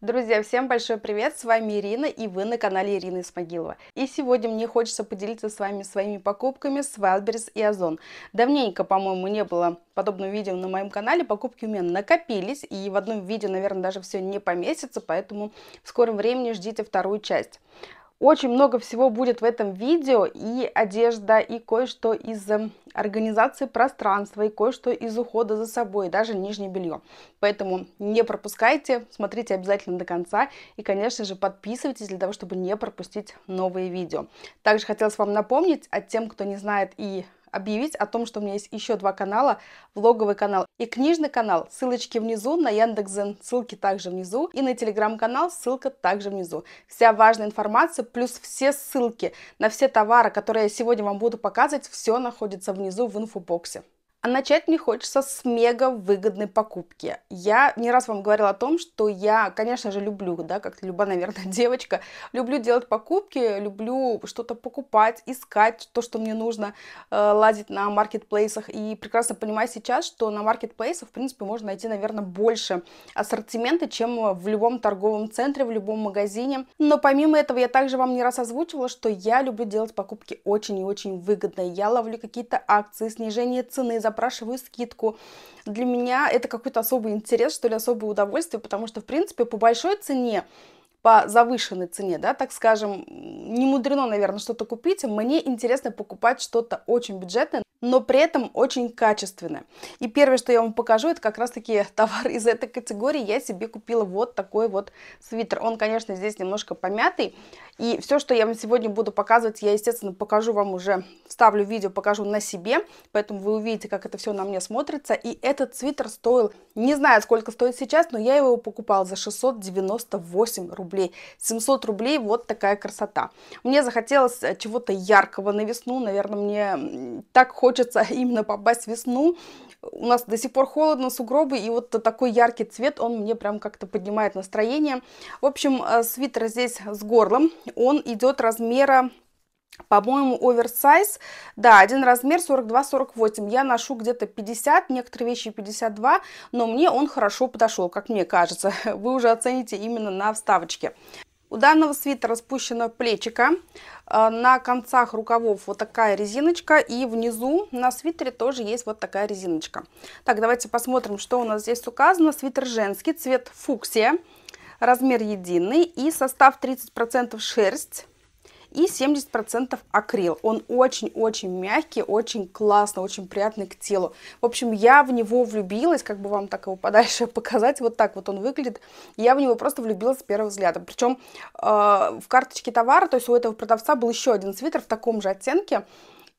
Друзья, всем большой привет, с вами Ирина и вы на канале Ирины Смогилова. И сегодня мне хочется поделиться с вами своими покупками с Wildberries и Озон. Давненько, по-моему, не было подобного видео на моем канале, покупки у меня накопились и в одном видео, наверное, даже все не поместится, поэтому в скором времени ждите вторую часть. Очень много всего будет в этом видео, и одежда, и кое-что из эм, организации пространства, и кое-что из ухода за собой, и даже нижнее белье. Поэтому не пропускайте, смотрите обязательно до конца, и, конечно же, подписывайтесь для того, чтобы не пропустить новые видео. Также хотелось вам напомнить, а тем, кто не знает и объявить о том, что у меня есть еще два канала, влоговый канал и книжный канал. Ссылочки внизу на Яндекс.Зен, ссылки также внизу, и на телеграм-канал, ссылка также внизу. Вся важная информация, плюс все ссылки на все товары, которые я сегодня вам буду показывать, все находится внизу в инфобоксе. А начать мне хочется с мега выгодной покупки. Я не раз вам говорила о том, что я, конечно же, люблю, да, как любая, наверное, девочка, люблю делать покупки, люблю что-то покупать, искать то, что мне нужно, э, лазить на маркетплейсах. И прекрасно понимаю сейчас, что на маркетплейсах, в принципе, можно найти, наверное, больше ассортимента, чем в любом торговом центре, в любом магазине. Но помимо этого, я также вам не раз озвучивала, что я люблю делать покупки очень и очень выгодно. Я ловлю какие-то акции, снижение цены за запрашиваю скидку. Для меня это какой-то особый интерес, что ли, особое удовольствие, потому что, в принципе, по большой цене по завышенной цене, да, так скажем, не мудрено, наверное, что-то купить. Мне интересно покупать что-то очень бюджетное но при этом очень качественны. И первое, что я вам покажу, это как раз-таки товар из этой категории. Я себе купила вот такой вот свитер. Он, конечно, здесь немножко помятый. И все, что я вам сегодня буду показывать, я, естественно, покажу вам уже, вставлю видео, покажу на себе. Поэтому вы увидите, как это все на мне смотрится. И этот свитер стоил, не знаю, сколько стоит сейчас, но я его покупала за 698 рублей. 700 рублей, вот такая красота. Мне захотелось э, чего-то яркого на весну. Наверное, мне так хочется хочется именно попасть весну. У нас до сих пор холодно, сугробы, и вот такой яркий цвет, он мне прям как-то поднимает настроение. В общем, э, свитер здесь с горлом, он идет размера по-моему, оверсайз, да, один размер 42-48, я ношу где-то 50, некоторые вещи 52, но мне он хорошо подошел, как мне кажется, вы уже оцените именно на вставочке. У данного свитера спущено плечико, а, на концах рукавов вот такая резиночка и внизу на свитере тоже есть вот такая резиночка. Так, давайте посмотрим, что у нас здесь указано. Свитер женский, цвет фуксия, размер единый и состав 30% шерсть, и 70% акрил. Он очень-очень мягкий, очень классный, очень приятный к телу. В общем, я в него влюбилась, как бы вам так его подальше показать, вот так вот он выглядит. Я в него просто влюбилась с первого взгляда. Причем э, в карточке товара, то есть у этого продавца был еще один свитер в таком же оттенке,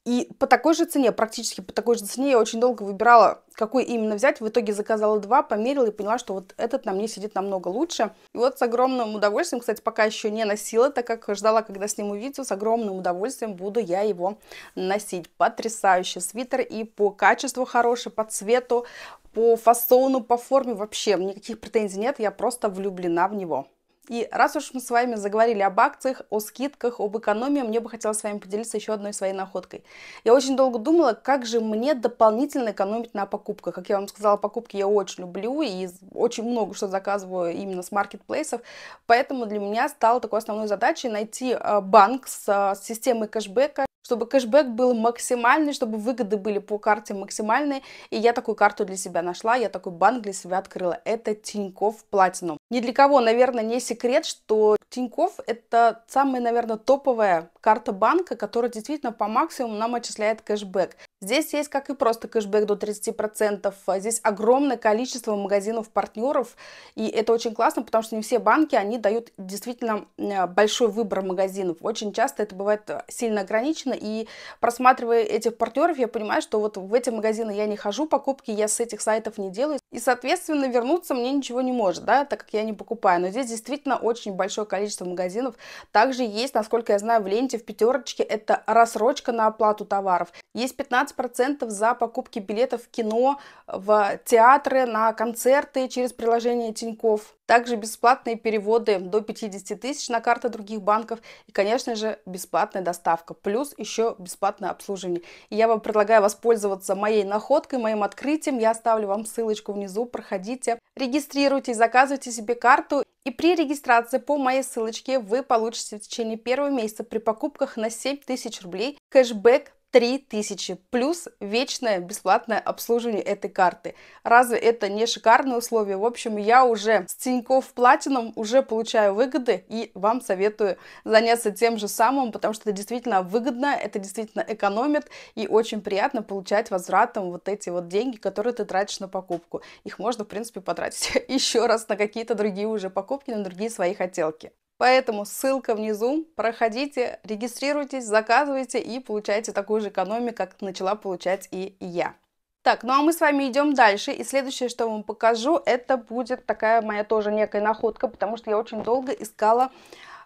и по такой же цене, практически по такой же цене, я очень долго выбирала, какой именно взять. В итоге заказала два, померила и поняла, что вот этот на мне сидит намного лучше. И вот с огромным удовольствием, кстати, пока еще не носила, так как ждала, когда сниму видео, с огромным удовольствием буду я его носить. Потрясающий свитер и по качеству хороший, по цвету, по фасону, по форме вообще никаких претензий нет. Я просто влюблена в него. И раз уж мы с вами заговорили об акциях, о скидках, об экономии, мне бы хотелось с вами поделиться еще одной своей находкой. Я очень долго думала, как же мне дополнительно экономить на покупках. Как я вам сказала, покупки я очень люблю и очень много что заказываю именно с маркетплейсов. Поэтому для меня стала такой основной задачей найти а, банк а, с системой кэшбэка, чтобы кэшбэк был максимальный, чтобы выгоды были по карте максимальные. И я такую карту для себя нашла, я такой банк для себя открыла. Это Тиньков Платину. Ни для кого, наверное, не секрет, что Тиньков это самая, наверное, топовая карта банка, которая действительно по максимуму нам отчисляет кэшбэк. Здесь есть как и просто кэшбэк до 30%. А здесь огромное количество магазинов-партнеров, и это очень классно, потому что не все банки, они дают действительно э, большой выбор магазинов. Очень часто это бывает э, сильно ограничено, и просматривая этих партнеров, я понимаю, что вот в эти магазины я не хожу, покупки я с этих сайтов не делаю, и, соответственно, вернуться мне ничего не может, да, так как я не покупаю. Но здесь действительно очень большое количество магазинов. Также есть, насколько я знаю, в ленте, в пятерочке, это рассрочка на оплату товаров. Есть 15 15% за покупки билетов в кино, в театры, на концерты через приложение Тиньков. Также бесплатные переводы до 50 тысяч на карты других банков. И, конечно же, бесплатная доставка. Плюс еще бесплатное обслуживание. И я вам предлагаю воспользоваться моей находкой, моим открытием. Я оставлю вам ссылочку внизу. Проходите, регистрируйтесь, заказывайте себе карту. И при регистрации по моей ссылочке вы получите в течение первого месяца при покупках на 7 тысяч рублей кэшбэк 3000 плюс вечное бесплатное обслуживание этой карты. Разве это не шикарные условия? В общем, я уже с тиньков платином уже получаю выгоды и вам советую заняться тем же самым, потому что это действительно выгодно, это действительно экономит и очень приятно получать возвратом вот эти вот деньги, которые ты тратишь на покупку. Их можно, в принципе, потратить еще раз на какие-то другие уже покупки, на другие свои хотелки. Поэтому ссылка внизу, проходите, регистрируйтесь, заказывайте и получайте такую же экономию, как начала получать и я. Так, ну а мы с вами идем дальше, и следующее, что я вам покажу, это будет такая моя тоже некая находка, потому что я очень долго искала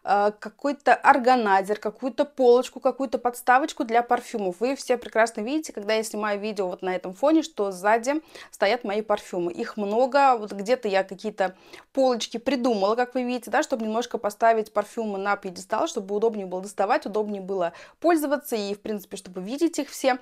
Э, какой-то органайзер, какую-то полочку, какую-то подставочку для парфюмов. Вы все прекрасно видите, когда я снимаю видео вот на этом фоне, что сзади стоят мои парфюмы. Их много, вот где-то я какие-то полочки придумала, как вы видите, да, чтобы немножко поставить парфюмы на пьедестал, чтобы удобнее было доставать, удобнее было пользоваться и, в принципе, чтобы видеть их все.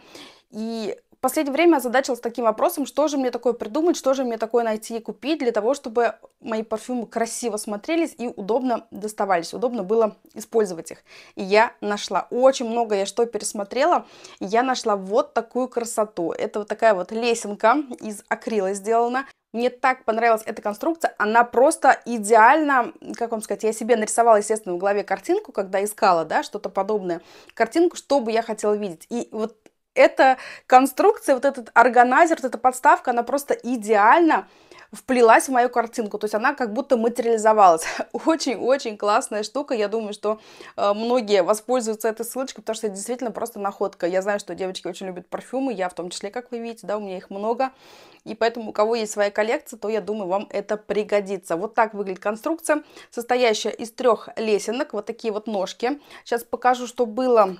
И в последнее время озадачилась таким вопросом, что же мне такое придумать, что же мне такое найти и купить для того, чтобы мои парфюмы красиво смотрелись и удобно доставались, удобно было использовать их. И я нашла. Очень много я что пересмотрела. Я нашла вот такую красоту. Это вот такая вот лесенка из акрила сделана. Мне так понравилась эта конструкция, она просто идеально, как вам сказать, я себе нарисовала, естественно, в голове картинку, когда искала, да, что-то подобное, картинку, что бы я хотела видеть. И вот эта конструкция, вот этот органайзер, вот эта подставка, она просто идеально вплелась в мою картинку, то есть она как будто материализовалась. Очень-очень классная штука, я думаю, что э, многие воспользуются этой ссылочкой, потому что это действительно просто находка. Я знаю, что девочки очень любят парфюмы, я в том числе, как вы видите, да, у меня их много, и поэтому у кого есть своя коллекция, то я думаю, вам это пригодится. Вот так выглядит конструкция, состоящая из трех лесенок, вот такие вот ножки. Сейчас покажу, что было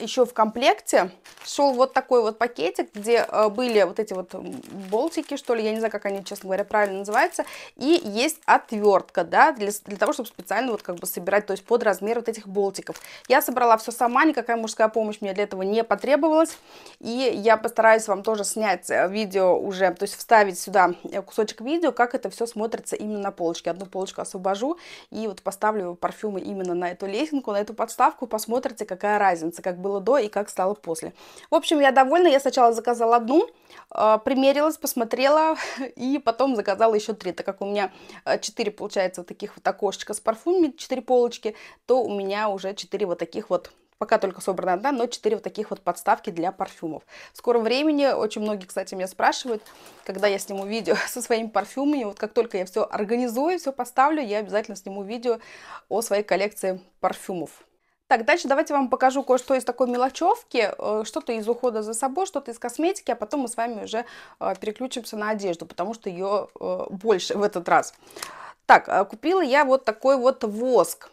еще в комплекте шел вот такой вот пакетик, где э, были вот эти вот болтики, что ли, я не знаю, как они, честно говоря, правильно называются, и есть отвертка, да, для, для того, чтобы специально вот как бы собирать, то есть под размер вот этих болтиков. Я собрала все сама, никакая мужская помощь мне для этого не потребовалась, и я постараюсь вам тоже снять э, видео уже, то есть вставить сюда э, кусочек видео, как это все смотрится именно на полочке. Одну полочку освобожу и вот поставлю парфюмы именно на эту лесенку, на эту подставку, посмотрите, какая разница, как как было до и как стало после. В общем, я довольна. Я сначала заказала одну, э, примерилась, посмотрела и потом заказала еще три. Так как у меня э, четыре, получается, вот таких вот окошечка с парфюмами, четыре полочки, то у меня уже четыре вот таких вот Пока только собрана одна, но 4 вот таких вот подставки для парфюмов. В скором времени, очень многие, кстати, меня спрашивают, когда я сниму видео со своими парфюмами, вот как только я все организую, все поставлю, я обязательно сниму видео о своей коллекции парфюмов. Так, дальше давайте вам покажу кое-что из такой мелочевки, э, что-то из ухода за собой, что-то из косметики, а потом мы с вами уже э, переключимся на одежду, потому что ее э, больше в этот раз. Так, купила я вот такой вот воск.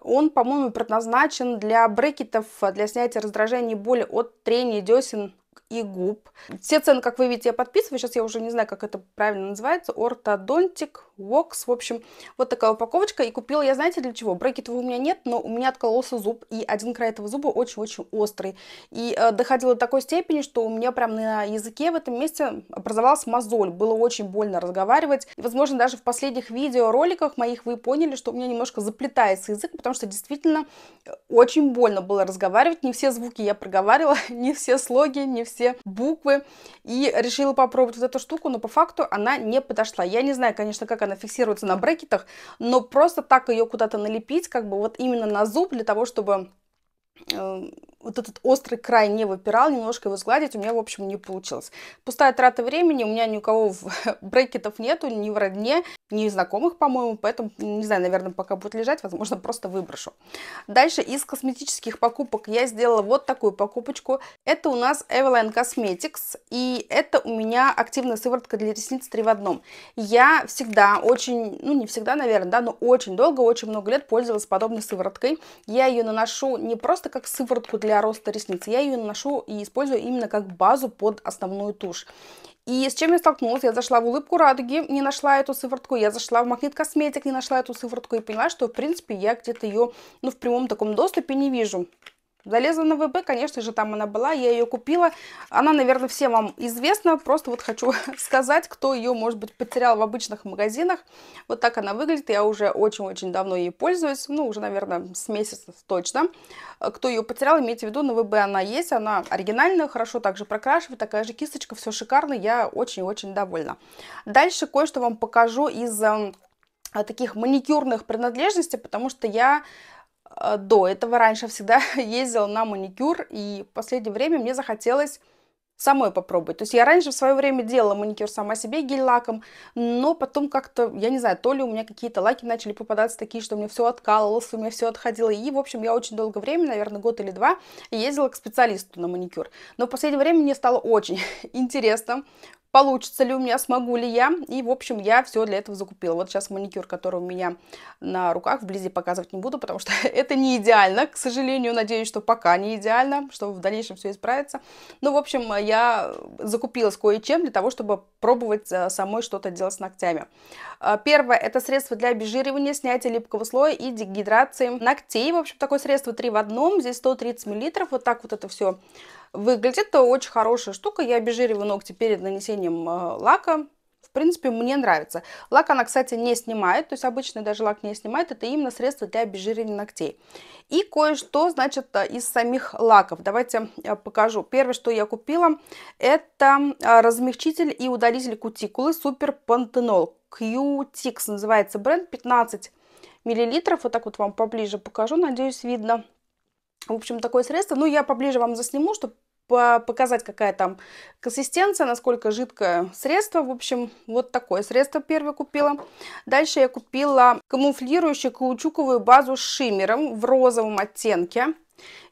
Он, по-моему, предназначен для брекетов, для снятия раздражения и боли от трения десен и губ. Все цены, как вы видите, я подписываю. Сейчас я уже не знаю, как это правильно называется. Ортодонтик, вокс, в общем, вот такая упаковочка. И купила я, знаете, для чего? Брекетов у меня нет, но у меня откололся зуб, и один край этого зуба очень-очень острый. И э, доходило до такой степени, что у меня прям на языке в этом месте образовалась мозоль. Было очень больно разговаривать. И, возможно, даже в последних видеороликах моих вы поняли, что у меня немножко заплетается язык, потому что действительно э, очень больно было разговаривать. Не все звуки я проговаривала, не все слоги, не все все буквы. И решила попробовать вот эту штуку, но по факту она не подошла. Я не знаю, конечно, как она фиксируется на брекетах, но просто так ее куда-то налепить, как бы вот именно на зуб, для того, чтобы э, вот этот острый край не выпирал, немножко его сгладить у меня, в общем, не получилось. Пустая трата времени, у меня ни у кого брекетов нету, ни в родне, незнакомых, по-моему, поэтому, не знаю, наверное, пока будет лежать, возможно, просто выброшу. Дальше из косметических покупок я сделала вот такую покупочку. Это у нас Eveline Cosmetics, и это у меня активная сыворотка для ресниц 3 в одном. Я всегда очень, ну не всегда, наверное, да, но очень долго, очень много лет пользовалась подобной сывороткой. Я ее наношу не просто как сыворотку для роста ресниц, я ее наношу и использую именно как базу под основную тушь. И с чем я столкнулась? Я зашла в улыбку радуги, не нашла эту сыворотку, я зашла в магнит косметик, не нашла эту сыворотку и поняла, что, в принципе, я где-то ее, ну, в прямом таком доступе не вижу. Залезла на ВБ, конечно же, там она была, я ее купила. Она, наверное, всем вам известна, просто вот хочу сказать, кто ее, может быть, потерял в обычных магазинах. Вот так она выглядит, я уже очень-очень давно ей пользуюсь, ну, уже, наверное, с месяца точно. Э, кто ее потерял, имейте в виду, на ВБ она есть, она оригинальная, хорошо также прокрашивает, такая же кисточка, все шикарно, я очень-очень довольна. Дальше кое-что вам покажу из эм, таких маникюрных принадлежностей, потому что я Э, до этого раньше всегда ездила на маникюр, и в последнее время мне захотелось самой попробовать. То есть я раньше в свое время делала маникюр сама себе гель-лаком, но потом как-то, я не знаю, то ли у меня какие-то лаки начали попадаться такие, что у меня все откалывалось, у меня все отходило. И, в общем, я очень долгое время, наверное, год или два, ездила к специалисту на маникюр. Но в последнее время мне стало очень интересно, получится ли у меня, смогу ли я. И, в общем, я все для этого закупила. Вот сейчас маникюр, который у меня на руках, вблизи показывать не буду, потому что это не идеально. К сожалению, надеюсь, что пока не идеально, что в дальнейшем все исправится. Ну, в общем, я закупилась кое-чем для того, чтобы пробовать э, самой что-то делать с ногтями. А, первое – это средство для обезжиривания, снятия липкого слоя и дегидрации ногтей. В общем, такое средство 3 в одном. Здесь 130 мл. Вот так вот это все Выглядит это очень хорошая штука. Я обезжириваю ногти перед нанесением э, лака. В принципе, мне нравится. Лак она, кстати, не снимает, то есть обычный даже лак не снимает. Это именно средство для обезжиривания ногтей. И кое-что, значит, э, из самих лаков. Давайте э, покажу. Первое, что я купила, это размягчитель и удалитель кутикулы Супер Пантенол. Q-Tix называется бренд, 15 миллилитров. Вот так вот вам поближе покажу, надеюсь, видно. В общем, такое средство. Ну, я поближе вам засниму, чтобы показать, какая там консистенция, насколько жидкое средство. В общем, вот такое средство первое купила. Дальше я купила камуфлирующую каучуковую базу с шиммером в розовом оттенке.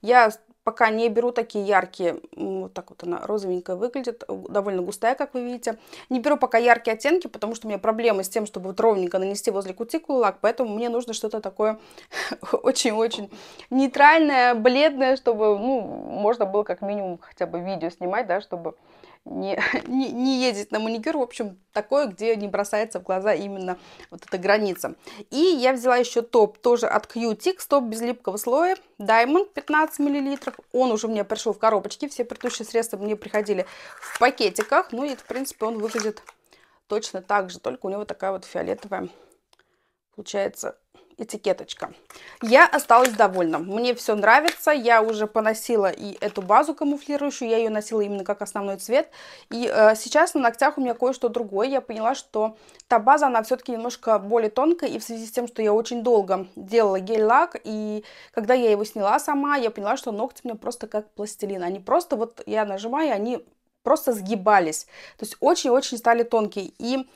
Я пока не беру такие яркие, вот так вот она розовенькая выглядит, э, довольно густая, как вы видите. Не беру пока яркие оттенки, потому что у меня проблемы с тем, чтобы вот ровненько нанести возле кутикулы лак, поэтому мне нужно что-то такое очень-очень нейтральное, бледное, чтобы, ну, можно было как минимум хотя бы видео снимать, да, чтобы не, не, не ездить на маникюр. В общем, такое, где не бросается в глаза именно вот эта граница. И я взяла еще топ тоже от Cutix, топ без липкого слоя, Diamond 15 мл. Он уже мне пришел в коробочке, все предыдущие средства мне приходили в пакетиках. Ну и, в принципе, он выглядит точно так же, только у него такая вот фиолетовая, получается, этикеточка. Я осталась довольна. Мне все нравится. Я уже поносила и эту базу камуфлирующую. Я ее носила именно как основной цвет. И э, сейчас на ногтях у меня кое-что другое. Я поняла, что та база, она все-таки немножко более тонкая. И в связи с тем, что я очень долго делала гель-лак, и когда я его сняла сама, я поняла, что ногти у меня просто как пластилин. Они просто вот, я нажимаю, они просто сгибались. То есть очень-очень стали тонкие. И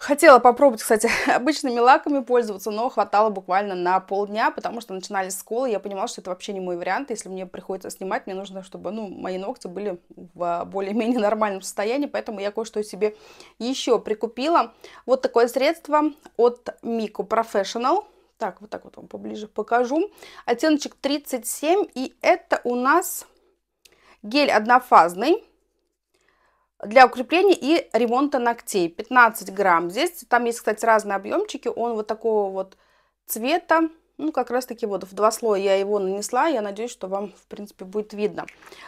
Хотела попробовать, кстати, обычными лаками пользоваться, но хватало буквально на полдня, потому что начинались сколы, я понимала, что это вообще не мой вариант. Если мне приходится снимать, мне нужно, чтобы ну, мои ногти были в а, более-менее нормальном состоянии, поэтому я кое-что себе еще прикупила. Вот такое средство от Miko Professional. Так, вот так вот вам поближе покажу. Оттеночек 37, и это у нас гель однофазный для укрепления и ремонта ногтей. 15 грамм. Здесь, там есть, кстати, разные объемчики. Он вот такого вот цвета. Ну, как раз-таки вот в два слоя я его нанесла. Я надеюсь, что вам, в принципе, будет видно.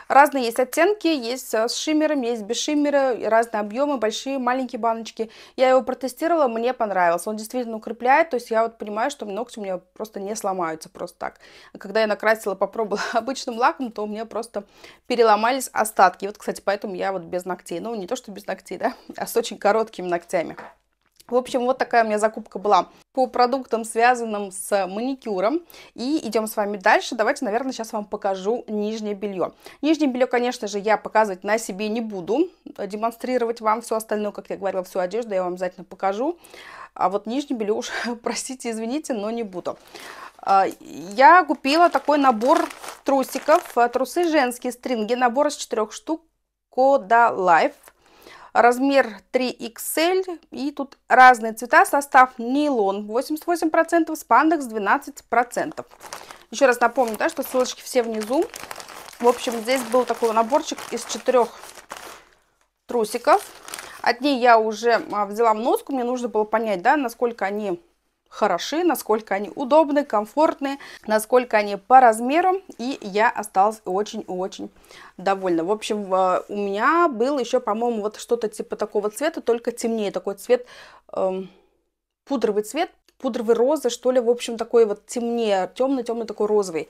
Разные есть оттенки. Есть э, с шиммером, есть без шиммера. Разные объемы, большие, маленькие баночки. Я его протестировала, мне понравился. Он действительно укрепляет. То есть я вот понимаю, что ногти у меня просто не сломаются просто так. Когда я накрасила, попробовала обычным лаком, то у меня просто переломались остатки. вот, кстати, поэтому я вот без ногтей. Ну, не то, что без ногтей, да, а с очень короткими ногтями. В общем, вот такая у меня закупка была по продуктам, связанным с маникюром. И идем с вами дальше. Давайте, наверное, сейчас вам покажу нижнее белье. Нижнее белье, конечно же, я показывать на себе не буду. Э, демонстрировать вам все остальное, как я говорила, всю одежду я вам обязательно покажу. А вот нижнее белье уж, простите, извините, но не буду. А, я купила такой набор трусиков. Э, трусы женские, стринги. Набор из четырех штук. Кода Life размер 3XL. И тут разные цвета. Состав нейлон 88%, спандекс 12%. Еще раз напомню, да, что ссылочки все внизу. В общем, здесь был такой наборчик из четырех трусиков. от Одни я уже а, взяла в носку, мне нужно было понять, да, насколько они хороши, насколько они удобны, комфортны, насколько они по размеру. И я осталась очень-очень довольна. В общем, э, у меня был еще, по-моему, вот что-то типа такого цвета, только темнее. Такой цвет, эм, пудровый цвет, пудровый розы, что ли, в общем, такой вот темнее, темный-темный такой розовый.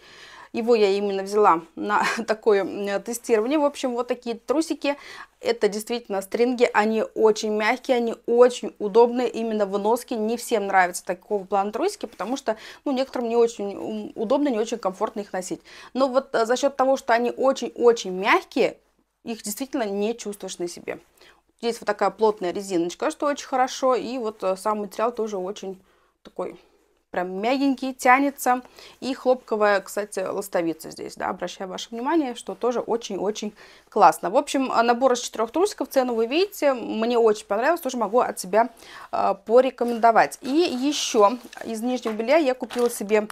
Его я именно взяла на такое э, тестирование. В общем, вот такие трусики. Это действительно стринги, они очень мягкие, они очень удобные именно в носке. Не всем нравится такого плана трусики, потому что ну, некоторым не очень удобно, не очень комфортно их носить. Но вот э, за счет того, что они очень-очень мягкие, их действительно не чувствуешь на себе. Здесь вот такая плотная резиночка, что очень хорошо. И вот э, сам материал тоже очень такой прям мягенький, тянется. И хлопковая, кстати, ластовица здесь, да, обращаю ваше внимание, что тоже очень-очень классно. В общем, а, набор из четырех трусиков, цену вы видите, мне очень понравилось, тоже могу от себя э, порекомендовать. И еще из нижнего белья я купила себе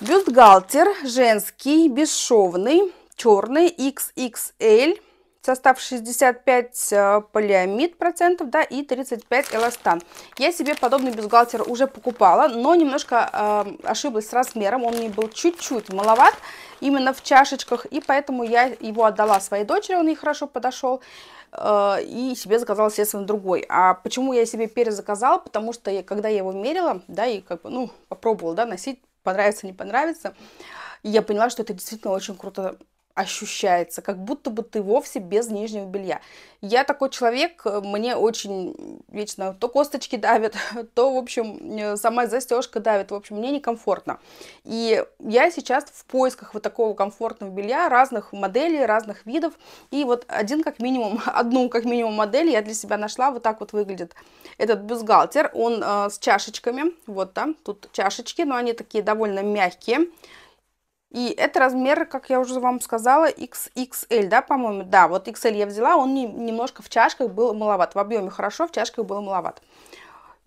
бюстгальтер женский, бесшовный, черный, XXL, состав 65 э, полиамид процентов да, и 35 эластан. Я себе подобный бюстгальтер уже покупала, но немножко э, ошиблась с размером, он мне был чуть-чуть маловат именно в чашечках, и поэтому я его отдала своей дочери, он ей хорошо подошел, э, и себе заказала, естественно, другой. А почему я себе перезаказала? Потому что я, когда я его мерила, да, и как бы, ну, попробовала, да, носить, понравится, не понравится, я поняла, что это действительно очень круто ощущается, как будто бы ты вовсе без нижнего белья. Я такой человек, э, мне очень вечно то косточки давят, то, в общем, э, сама застежка давит, в общем, мне некомфортно. И я сейчас в поисках вот такого комфортного белья, разных моделей, разных видов, и вот один как минимум, одну как минимум модель я для себя нашла, вот так вот выглядит этот бюстгальтер, он э, с чашечками, вот там, тут чашечки, но они такие довольно мягкие, и это размер, как я уже вам сказала, XXL, да, по-моему? Да, вот XL я взяла, он не, немножко в чашках был маловат. В объеме хорошо, в чашках был маловат.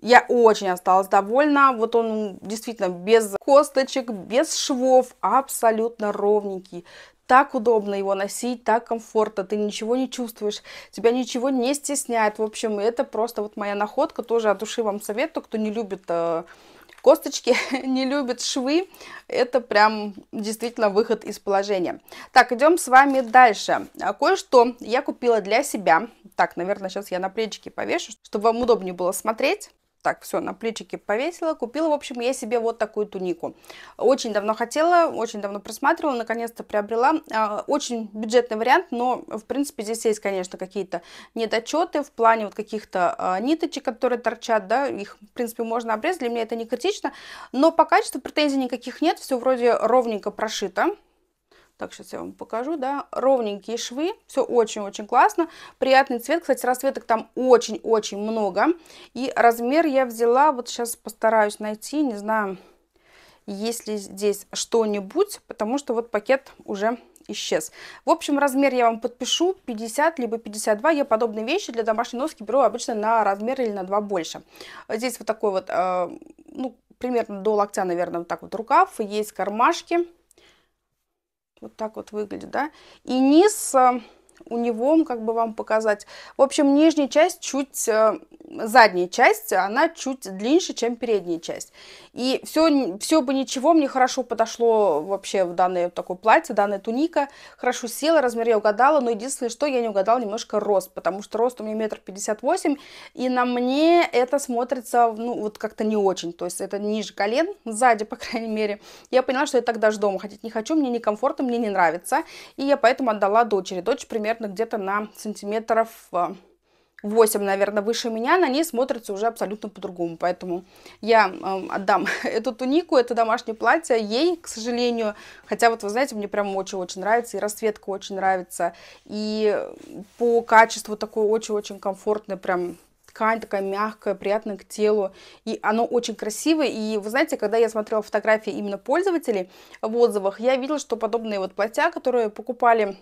Я очень осталась довольна. Вот он действительно без косточек, без швов, абсолютно ровненький. Так удобно его носить, так комфортно, ты ничего не чувствуешь, тебя ничего не стесняет. В общем, это просто вот моя находка, тоже от души вам советую, кто не любит э, косточки, не любят швы. Это прям действительно выход из положения. Так, идем с вами дальше. А, кое-что я купила для себя. Так, наверное, сейчас я на плечики повешу, чтобы вам удобнее было смотреть так все на плечики повесила, купила, в общем, я себе вот такую тунику. Очень давно хотела, очень давно просматривала, наконец-то приобрела. А, очень бюджетный вариант, но, в принципе, здесь есть, конечно, какие-то недочеты в плане вот каких-то а, ниточек, которые торчат, да, их, в принципе, можно обрезать, для меня это не критично, но по качеству претензий никаких нет, все вроде ровненько прошито, так, сейчас я вам покажу, да, ровненькие швы, все очень-очень классно, приятный цвет, кстати, расцветок там очень-очень много, и размер я взяла, вот сейчас постараюсь найти, не знаю, есть ли здесь что-нибудь, потому что вот пакет уже исчез. В общем, размер я вам подпишу, 50 либо 52. Я подобные вещи для домашней носки беру обычно на размер или на два больше. Здесь вот такой вот, э, ну, примерно до локтя, наверное, вот так вот рукав. Есть кармашки. Вот так вот выглядит, да. И низ э, у него, как бы вам показать. В общем, нижняя часть чуть, э, задняя часть, она чуть длиннее, чем передняя часть. И все, все бы ничего, мне хорошо подошло вообще в данное такое платье, данная туника. Хорошо села, размер я угадала, но единственное, что я не угадала немножко рост, потому что рост у меня метр пятьдесят восемь, и на мне это смотрится, ну, вот как-то не очень. То есть это ниже колен, сзади, по крайней мере. Я поняла, что я так даже дома ходить не хочу, мне некомфортно, мне не нравится. И я поэтому отдала дочери. Дочь примерно примерно где-то на сантиметров 8, э, наверное, выше меня, на ней смотрится уже абсолютно по-другому. Поэтому я э, отдам эту тунику, это домашнее платье ей, к сожалению. Хотя вот, вы знаете, мне прям очень-очень нравится, и расцветка очень нравится, и по качеству такое очень-очень комфортное прям ткань такая мягкая, приятная к телу, и оно очень красивое, и вы знаете, когда я смотрела фотографии именно пользователей в отзывах, я видела, что подобные вот платья, которые покупали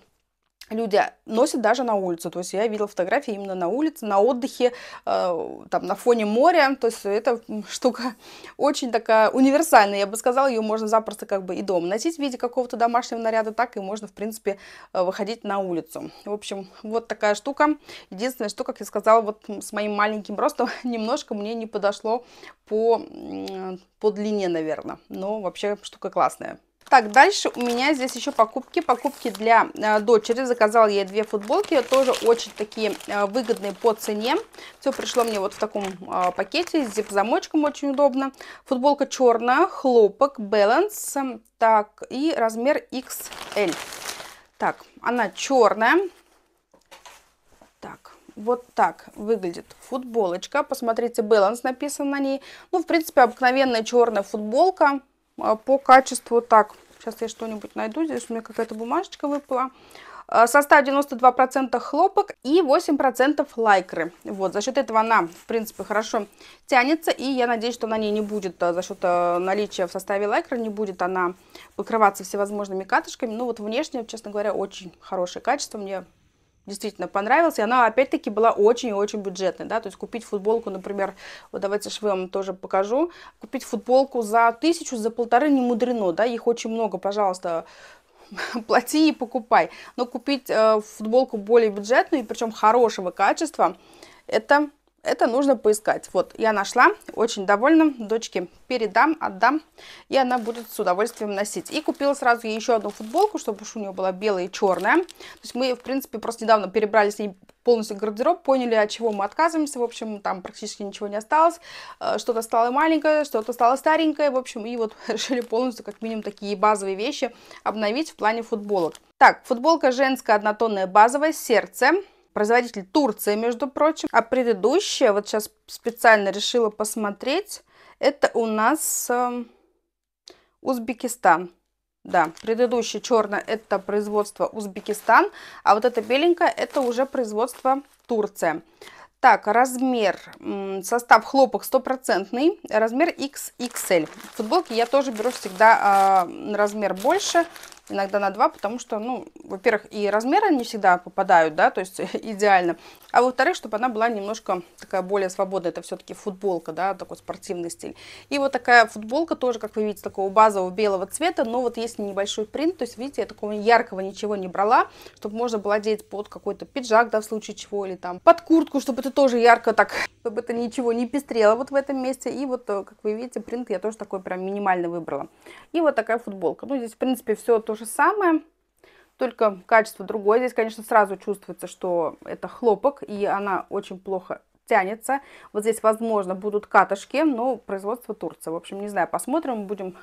люди носят даже на улице. То есть я видела фотографии именно на улице, на отдыхе, э, там на фоне моря. То есть эта штука очень такая универсальная, я бы сказала, ее можно запросто как бы и дома носить в виде какого-то домашнего наряда, так и можно, в принципе, э, выходить на улицу. В общем, вот такая штука. Единственное, что, как я сказала, вот с моим маленьким ростом немножко мне не подошло по, по длине, наверное. Но вообще штука классная. Так, дальше у меня здесь еще покупки. Покупки для э, дочери. Заказала ей две футболки. Тоже очень такие э, выгодные по цене. Все пришло мне вот в таком э, пакете. С зип-замочком очень удобно. Футболка черная, хлопок, баланс. Эм, так, и размер XL. Так, она черная. Так, вот так выглядит футболочка. Посмотрите, баланс написан на ней. Ну, в принципе, обыкновенная черная футболка. А по качеству так. Сейчас я что-нибудь найду. Здесь у меня какая-то бумажечка выпала э, состав 92% хлопок и 8% лайкры. Вот, за счет этого она, в принципе, хорошо тянется, и я надеюсь, что на ней не будет, э, за счет э, наличия в составе лайкры, не будет она покрываться всевозможными катышками. Ну вот внешне, честно говоря, очень хорошее качество, мне действительно понравилась, и она, опять-таки, была очень-очень бюджетной, да, то есть купить футболку, например, вот давайте же вам тоже покажу, купить футболку за тысячу, за полторы не мудрено, да, их очень много, пожалуйста, плати и покупай, но купить э, футболку более бюджетную, причем хорошего качества, это это нужно поискать. Вот, я нашла, очень довольна, дочке передам, отдам, и она будет с удовольствием носить. И купила сразу ей еще одну футболку, чтобы уж у нее была белая и черная. То есть мы, в принципе, просто недавно перебрали с ней полностью гардероб, поняли, от чего мы отказываемся, в общем, там практически ничего не осталось, э, что-то стало маленькое, что-то стало старенькое, в общем, и вот решили полностью, как минимум, такие базовые вещи обновить в плане футболок. Так, футболка женская однотонная базовая, сердце, производитель Турция, между прочим. А предыдущая, вот сейчас специально решила посмотреть, это у нас э, Узбекистан. Да, предыдущий черный это производство Узбекистан, а вот эта беленькая это уже производство Турция. Так, размер, состав хлопок стопроцентный, размер XXL. Футболки я тоже беру всегда э, размер больше, иногда на два, потому что, ну, во-первых, и размеры не всегда попадают, да, то есть идеально, а во-вторых, чтобы она была немножко такая более свободная, это все-таки футболка, да, такой спортивный стиль. И вот такая футболка тоже, как вы видите, такого базового белого цвета, но вот есть небольшой принт, то есть, видите, я такого яркого ничего не брала, чтобы можно было одеть под какой-то пиджак, да, в случае чего, или там под куртку, чтобы это тоже ярко так, чтобы это ничего не пестрело вот в этом месте. И вот, э, как вы видите, принт я тоже такой прям минимально выбрала. И вот такая футболка. Ну, здесь, в принципе, все то, то же самое, только качество другое. Здесь, конечно, сразу чувствуется, что это хлопок, и она очень плохо тянется. Вот здесь, возможно, будут катышки, но производство Турция. В общем, не знаю, посмотрим, будем,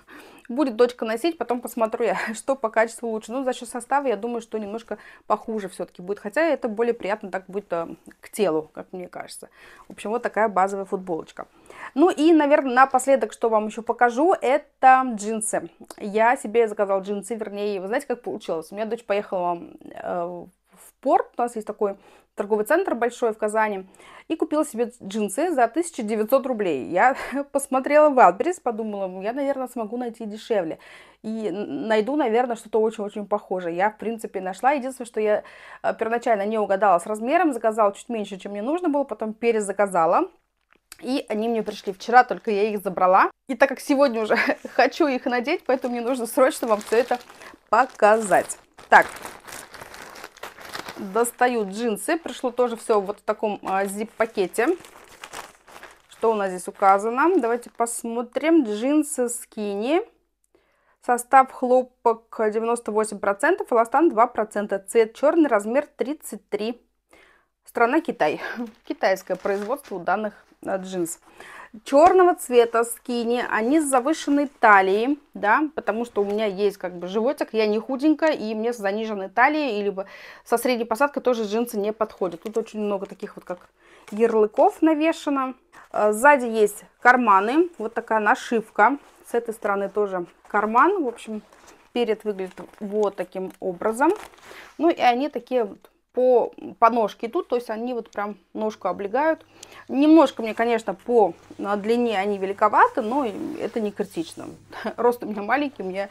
будет дочка носить, потом посмотрю я, что по качеству лучше. Ну, за счет состава, я думаю, что немножко похуже все-таки будет, хотя это более приятно так будет э, к телу, как мне кажется. В общем, вот такая базовая футболочка. Ну и, наверное, напоследок, что вам еще покажу, это джинсы. Я себе заказала джинсы, вернее, вы знаете, как получилось? У меня дочь поехала э, в порт, у нас есть такой торговый центр большой в Казани, и купила себе джинсы за 1900 рублей. Я посмотрела в Адберис, подумала, ну, я, наверное, смогу найти дешевле. И найду, наверное, что-то очень-очень похожее. Я, в принципе, нашла. Единственное, что я э, первоначально не угадала с размером, заказала чуть меньше, чем мне нужно было, потом перезаказала. И они мне пришли вчера, только я их забрала. И так как сегодня уже хочу их надеть, поэтому мне нужно срочно вам все это показать. Так, достаю джинсы. Пришло тоже все вот в таком zip а, пакете Что у нас здесь указано? Давайте посмотрим. Джинсы скини. Состав хлопок 98%, эластан 2%, цвет черный, размер 33 Страна Китай. Китайское производство данных э, джинс. Черного цвета скини, они с завышенной талией, да, потому что у меня есть как бы животик, я не худенькая, и мне с заниженной талией, либо со средней посадкой тоже джинсы не подходят. Тут очень много таких вот как ярлыков навешено. Э, сзади есть карманы, вот такая нашивка. С этой стороны тоже карман, в общем, перед выглядит вот таким образом. Ну и они такие вот по, по ножке идут, то есть они вот прям ножку облегают. Немножко мне, конечно, по длине они великоваты, но это не критично. Рост у меня маленький, мне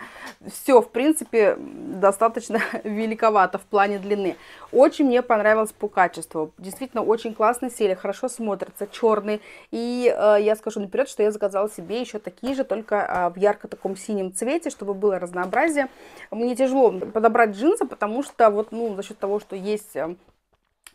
все, в принципе, достаточно великовато в плане длины. Очень мне понравилось по качеству. Действительно, очень классно сели, хорошо смотрятся, черные. И э, я скажу наперед, что я заказала себе еще такие же, только э, в ярко таком синем цвете, чтобы было разнообразие. Мне тяжело подобрать джинсы, потому что вот, ну, за счет того, что есть здесь эм,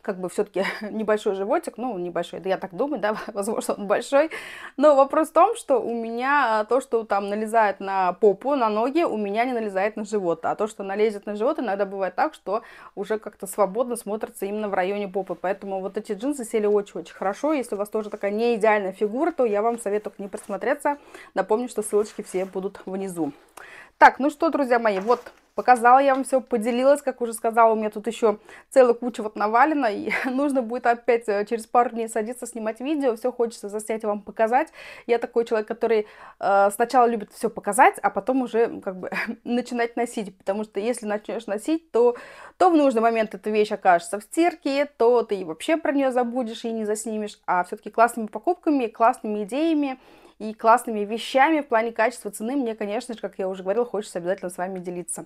как бы все-таки небольшой животик, ну, небольшой, да я так думаю, да, возможно, он большой, но вопрос в том, что у меня а, то, что там налезает на попу, на ноги, у меня не налезает на живот, а то, что налезет на живот, иногда бывает так, что уже как-то свободно смотрится именно в районе попы, поэтому вот эти джинсы сели очень-очень хорошо, если у вас тоже такая не идеальная фигура, то я вам советую к ней присмотреться, напомню, что ссылочки все будут внизу. Так, ну что, друзья мои, вот показала я вам все, поделилась, как уже сказала, у меня тут еще целая куча вот навалена, и нужно будет опять э, через пару дней садиться снимать видео, все хочется заснять и вам показать. Я такой человек, который э, сначала любит все показать, а потом уже как бы начинать носить, потому что если начнешь носить, то, то в нужный момент эта вещь окажется в стирке, то ты вообще про нее забудешь и не заснимешь, а все-таки классными покупками, классными идеями – и классными вещами в плане качества цены мне, конечно же, как я уже говорила, хочется обязательно с вами делиться.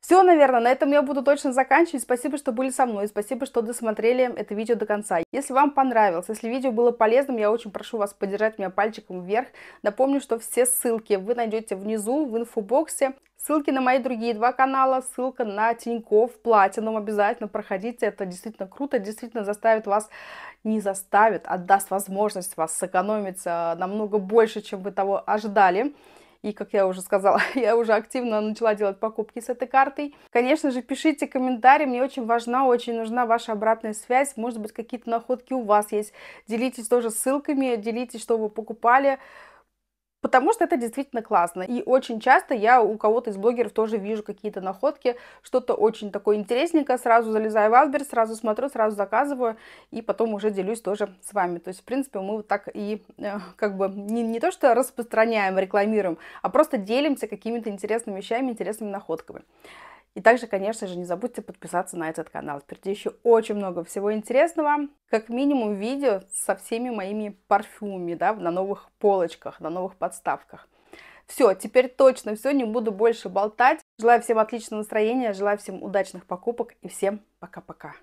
Все, наверное, на этом я буду точно заканчивать. Спасибо, что были со мной, спасибо, что досмотрели это видео до конца. Если вам понравилось, если видео было полезным, я очень прошу вас поддержать меня пальчиком вверх. Напомню, что все ссылки вы найдете внизу в инфобоксе. Ссылки на мои другие два канала, ссылка на Тинькофф Платинум обязательно проходите, это действительно круто, действительно заставит вас не заставит, а даст возможность вас сэкономить э, намного больше, чем вы того ожидали. И, как я уже сказала, я уже активно начала делать покупки с этой картой. Конечно же, пишите комментарии, мне очень важна, очень нужна ваша обратная связь. Может быть, какие-то находки у вас есть. Делитесь тоже ссылками, делитесь, что вы покупали. Потому что это действительно классно. И очень часто я у кого-то из блогеров тоже вижу какие-то находки, что-то очень такое интересненькое, сразу залезаю в Альберт, сразу смотрю, сразу заказываю, и потом уже делюсь тоже с вами. То есть, в принципе, мы вот так и э, как бы не, не то что распространяем, рекламируем, а просто делимся какими-то интересными вещами, интересными находками. И также, конечно же, не забудьте подписаться на этот канал. Впереди еще очень много всего интересного. Как минимум видео со всеми моими парфюмами, да, на новых полочках, на новых подставках. Все, теперь точно все, не буду больше болтать. Желаю всем отличного настроения, желаю всем удачных покупок и всем пока-пока.